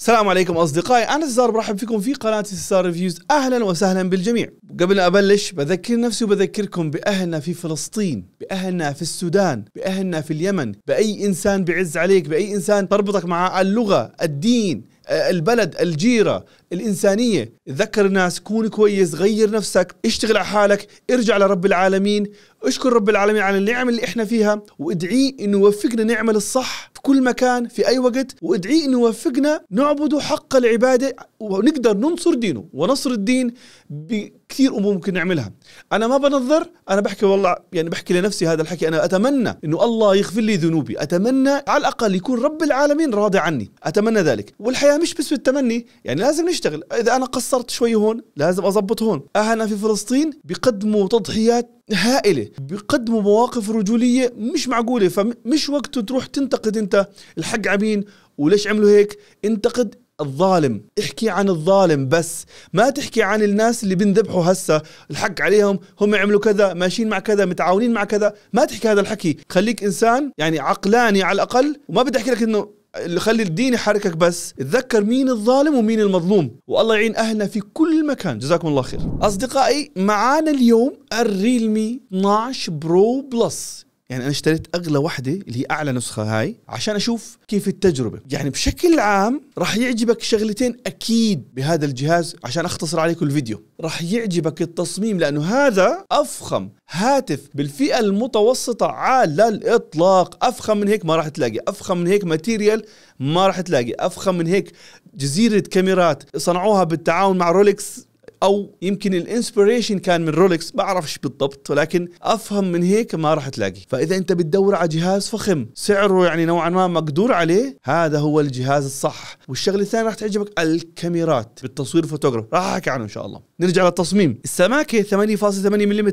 السلام عليكم اصدقائي انا سزار برحب فيكم في قناه سزار ريفيوز اهلا وسهلا بالجميع قبل ابلش بذكر نفسي وبذكركم باهلنا في فلسطين باهلنا في السودان باهلنا في اليمن باي انسان بعز عليك باي انسان تربطك مع اللغه الدين البلد الجيره الانسانيه ذكر الناس كون كويس غير نفسك اشتغل على حالك ارجع لرب العالمين اشكر رب العالمين على النعم اللي احنا فيها وادعيه انه يوفقنا نعمل الصح في كل مكان في اي وقت وادعيه انه يوفقنا نعبد حق العباده ونقدر ننصر دينه ونصر الدين بكثير امور ممكن نعملها انا ما بنظر انا بحكي والله يعني بحكي لنفسي هذا الحكي انا اتمنى انه الله يغفر لي ذنوبي اتمنى على الاقل يكون رب العالمين راضي عني اتمنى ذلك والحياه مش بس بالتمني يعني لازم نشتغل اذا انا قصرت شوي هون لازم اضبط هون اهلنا في فلسطين بيقدموا تضحيات هائله بيقدموا مواقف رجوليه مش معقوله فمش وقت تروح تنتقد انت الحق عمين وليش عملوا هيك انتقد الظالم احكي عن الظالم بس ما تحكي عن الناس اللي بنذبحوا هسه الحق عليهم هم عملوا كذا ماشيين مع كذا متعاونين مع كذا ما تحكي هذا الحكي خليك انسان يعني عقلاني على الاقل وما بدي احكي لك انه اللي خلي الدين يحركك بس تذكر مين الظالم ومين المظلوم والله يعين اهلنا في كل مكان جزاكم الله خير اصدقائي معانا اليوم الريلمي 12 برو بلس يعني انا اشتريت اغلى وحده اللي هي اعلى نسخه هاي عشان اشوف كيف التجربه يعني بشكل عام راح يعجبك شغلتين اكيد بهذا الجهاز عشان اختصر عليكم الفيديو راح يعجبك التصميم لانه هذا افخم هاتف بالفئه المتوسطه على الاطلاق افخم من هيك ما راح تلاقي افخم من هيك ماتيريال ما راح تلاقي افخم من هيك جزيره كاميرات صنعوها بالتعاون مع رولكس او يمكن الانسبريشن كان من رولكس ما اعرفش بالضبط ولكن افهم من هيك ما راح تلاقي فاذا انت بتدور على جهاز فخم سعره يعني نوعا ما مقدور عليه هذا هو الجهاز الصح والشغله الثانيه راح تعجبك الكاميرات بالتصوير فوتوغراف راح احكي عنه ان شاء الله نرجع للتصميم السماكه 8.8 ملم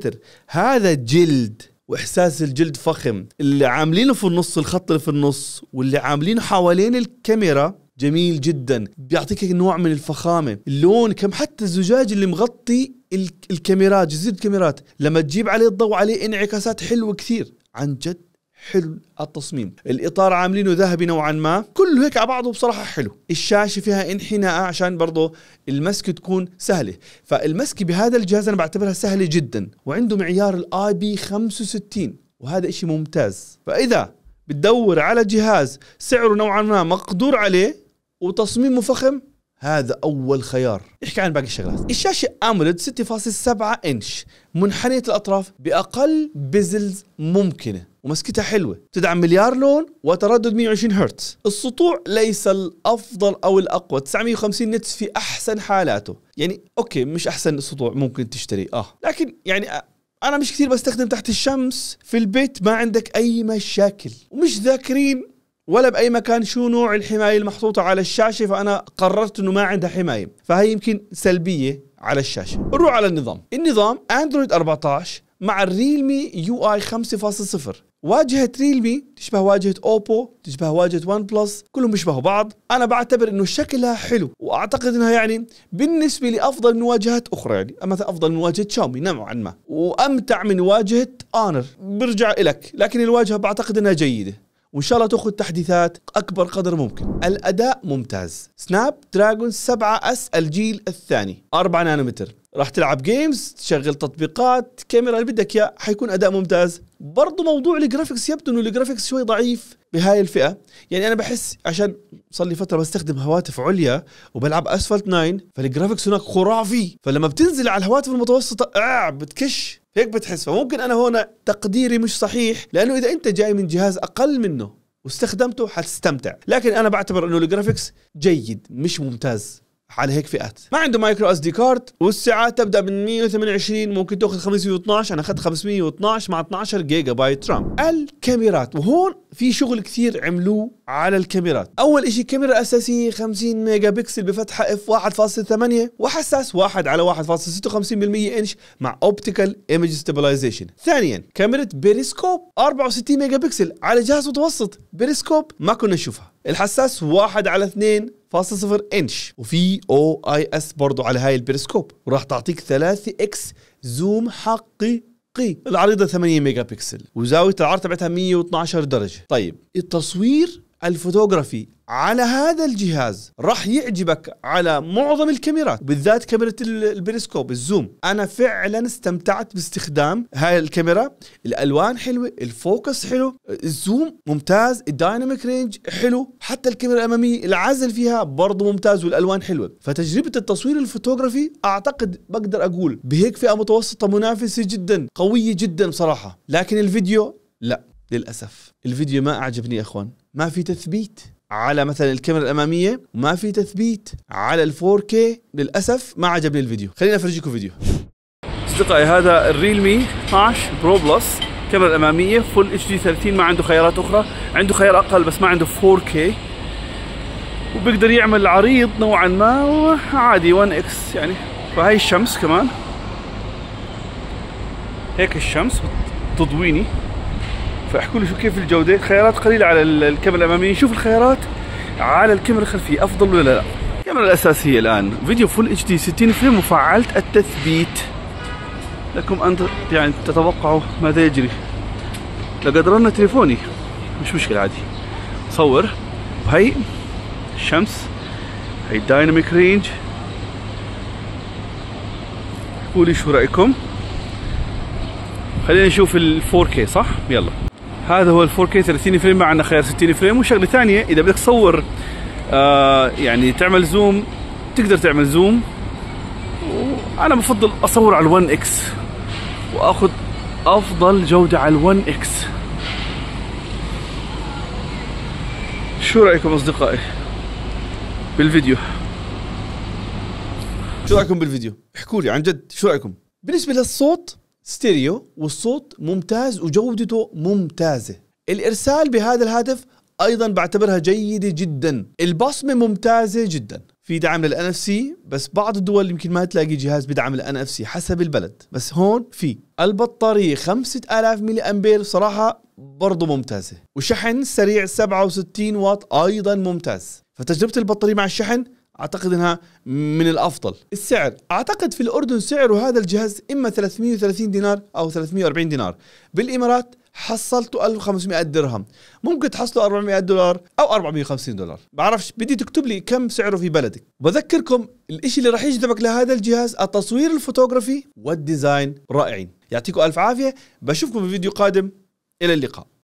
هذا جلد واحساس الجلد فخم اللي عاملينه في النص الخط اللي في النص واللي عاملينه حوالين الكاميرا جميل جدا بيعطيك نوع من الفخامه اللون كم حتى الزجاج اللي مغطي الكاميرات جزيره الكاميرات لما تجيب عليه الضوء عليه انعكاسات حلوه كثير عن جد حلو التصميم الاطار عاملينه ذهبي نوعا ما كله هيك على بعضه بصراحه حلو الشاشه فيها انحناء عشان برضه المسك تكون سهله فالمسك بهذا الجهاز انا بعتبرها سهله جدا وعنده معيار الاي بي 65 وهذا إشي ممتاز فاذا بتدور على جهاز سعره نوعا ما مقدور عليه وتصميمه فخم هذا اول خيار احكي عن باقي الشغلات الشاشه اموليد 6.7 انش منحنيه الاطراف باقل بزلز ممكنه ومسكتها حلوه تدعم مليار لون وتردد 120 هرتز السطوع ليس الافضل او الاقوى 950 نتس في احسن حالاته يعني اوكي مش احسن سطوع ممكن تشتري اه لكن يعني انا مش كثير بستخدم تحت الشمس في البيت ما عندك اي مشاكل ومش ذاكرين ولا باي مكان شو نوع الحمايه المحطوطه على الشاشه فانا قررت انه ما عندها حمايه فهي يمكن سلبيه على الشاشه نروح على النظام النظام اندرويد 14 مع الريلمي يو اي 5.0 واجهة ريلمي تشبه واجهة اوبو تشبه واجهة وان بلس كلهم بيشبهوا بعض انا بعتبر انه شكلها حلو واعتقد انها يعني بالنسبة لي افضل من واجهات اخرى يعني مثلا افضل من واجهة شاومي نوعا ما وامتع من واجهة انر برجع لك لكن الواجهة بعتقد انها جيدة وان شاء الله تاخذ تحديثات اكبر قدر ممكن الاداء ممتاز سناب دراجون 7 اس الجيل الثاني 4 نانومتر راح تلعب جيمز تشغل تطبيقات كاميرا اللي بدك اياه حيكون اداء ممتاز برضو موضوع الجرافيكس يبدو انه الجرافيكس شوي ضعيف بهاي الفئه يعني انا بحس عشان صار لي فتره بستخدم هواتف عليا وبلعب اسفلت 9 فالجرافيكس هناك خرافي فلما بتنزل على الهواتف المتوسطه آه بتكش هيك بتحس فممكن انا هنا تقديري مش صحيح لانه اذا انت جاي من جهاز اقل منه واستخدمته حتستمتع لكن انا بعتبر انه الجرافيكس جيد مش ممتاز على هيك فئات ما عنده مايكرو اس دي كارد والسعه تبدا من 128 ممكن تاخذ 512 انا اخذت 512 مع 12 جيجا بايت رام الكاميرات وهون في شغل كثير عملوه على الكاميرات اول شيء الكاميرا الاساسيه 50 ميجا بكسل بفتحه اف 1.8 وحساس 1 على 1.56 انش مع اوبتيكال ايمج ستابلايزيشن ثانيا كاميرا بيريسكوب 64 ميجا بكسل على جهاز متوسط بيريسكوب ما كنا نشوفها الحساس واحد على اثنين صفر انش وفي او اي اس برضو على هاي البيرسكوب وراح تعطيك 3 اكس زوم حقيقي العريضة 8 ميجا بكسل وزاوية العرض تبعتها 112 درجة طيب التصوير الفوتوغرافي على هذا الجهاز راح يعجبك على معظم الكاميرات بالذات كاميرا البريسكوب الزوم انا فعلا استمتعت باستخدام هاي الكاميرا الالوان حلوه الفوكس حلو الزوم ممتاز الدايناميك رينج حلو حتى الكاميرا الاماميه العزل فيها برضه ممتاز والالوان حلوه فتجربه التصوير الفوتوغرافي اعتقد بقدر اقول بهيك فئه متوسطه منافسه جدا قويه جدا بصراحه لكن الفيديو لا للاسف الفيديو ما اعجبني يا اخوان ما في تثبيت على مثلا الكاميرا الاماميه وما في تثبيت على ال 4K للاسف ما عجبني الفيديو خلينا افرجيكم فيديو اصدقائي هذا الريلمي 12 برو بلس الكاميرا الاماميه فول اتش دي 30 ما عنده خيارات اخرى عنده خيار اقل بس ما عنده 4K وبيقدر يعمل عريض نوعا ما وعادي 1 اكس يعني فهي الشمس كمان هيك الشمس تضويني فاحكوا لي شو كيف الجوده خيارات قليله على الكاميرا الاماميه نشوف الخيارات على الكاميرا الخلفيه افضل ولا لا الكاميرا الاساسيه الان فيديو فول اتش دي 60 فريم وفعلت التثبيت لكم ان يعني تتوقعوا ماذا يجري لقد رن تليفوني مش مشكله عادي صور وهي الشمس هي الدايناميك رينج قولي شو رايكم خلينا نشوف ال 4K صح يلا هذا هو ال 4K 30 فريم معنا خيار 60 فريم وشغله ثانيه اذا بدك تصور آه يعني تعمل زوم تقدر تعمل زوم انا بفضل اصور على ال1 اكس واخذ افضل جوده على ال1 اكس شو رايكم اصدقائي بالفيديو شو رايكم بالفيديو احكوا لي عن جد شو رايكم بالنسبه للصوت ستيريو والصوت ممتاز وجودته ممتازة الإرسال بهذا الهاتف أيضا بعتبرها جيدة جدا البصمة ممتازة جدا في دعم للان اف سي بس بعض الدول يمكن ما تلاقي جهاز بدعم الان اف سي حسب البلد بس هون في البطاريه 5000 ملي امبير صراحة برضه ممتازه وشحن سريع 67 واط ايضا ممتاز فتجربه البطاريه مع الشحن اعتقد انها من الافضل السعر اعتقد في الاردن سعر هذا الجهاز اما 330 دينار او 340 دينار بالامارات حصلته 1500 درهم ممكن تحصلوا 400 دولار او 450 دولار بعرفش بدي تكتب لي كم سعره في بلدك بذكركم الاشي اللي راح يجذبك لهذا الجهاز التصوير الفوتوغرافي والديزاين رائعين يعطيكم الف عافيه بشوفكم في فيديو قادم الى اللقاء